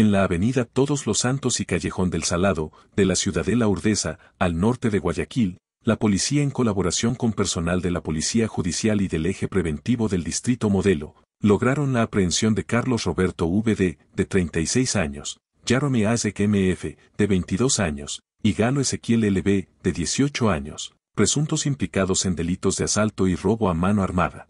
en la avenida Todos los Santos y Callejón del Salado, de la Ciudadela Urdesa, al norte de Guayaquil, la policía en colaboración con personal de la Policía Judicial y del Eje Preventivo del Distrito Modelo, lograron la aprehensión de Carlos Roberto VD, de 36 años, Jarome Azek MF, de 22 años, y Galo Ezequiel LB, de 18 años, presuntos implicados en delitos de asalto y robo a mano armada.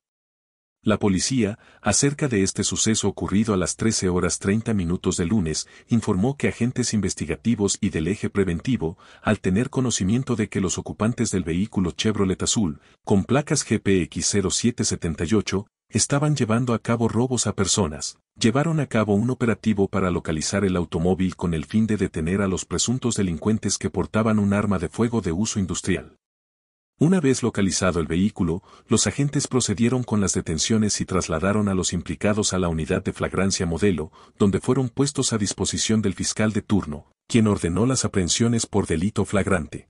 La policía, acerca de este suceso ocurrido a las 13 horas 30 minutos de lunes, informó que agentes investigativos y del eje preventivo, al tener conocimiento de que los ocupantes del vehículo Chevrolet Azul, con placas GPX 0778, estaban llevando a cabo robos a personas, llevaron a cabo un operativo para localizar el automóvil con el fin de detener a los presuntos delincuentes que portaban un arma de fuego de uso industrial. Una vez localizado el vehículo, los agentes procedieron con las detenciones y trasladaron a los implicados a la unidad de flagrancia modelo, donde fueron puestos a disposición del fiscal de turno, quien ordenó las aprehensiones por delito flagrante.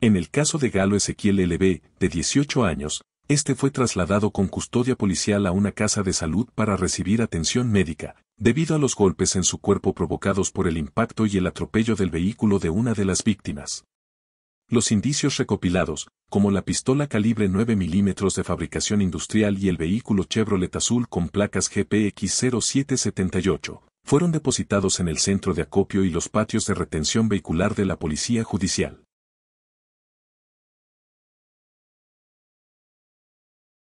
En el caso de Galo Ezequiel LB, de 18 años, este fue trasladado con custodia policial a una casa de salud para recibir atención médica, debido a los golpes en su cuerpo provocados por el impacto y el atropello del vehículo de una de las víctimas. Los indicios recopilados, como la pistola calibre 9 mm de fabricación industrial y el vehículo Chevrolet azul con placas GPX0778, fueron depositados en el centro de acopio y los patios de retención vehicular de la Policía Judicial.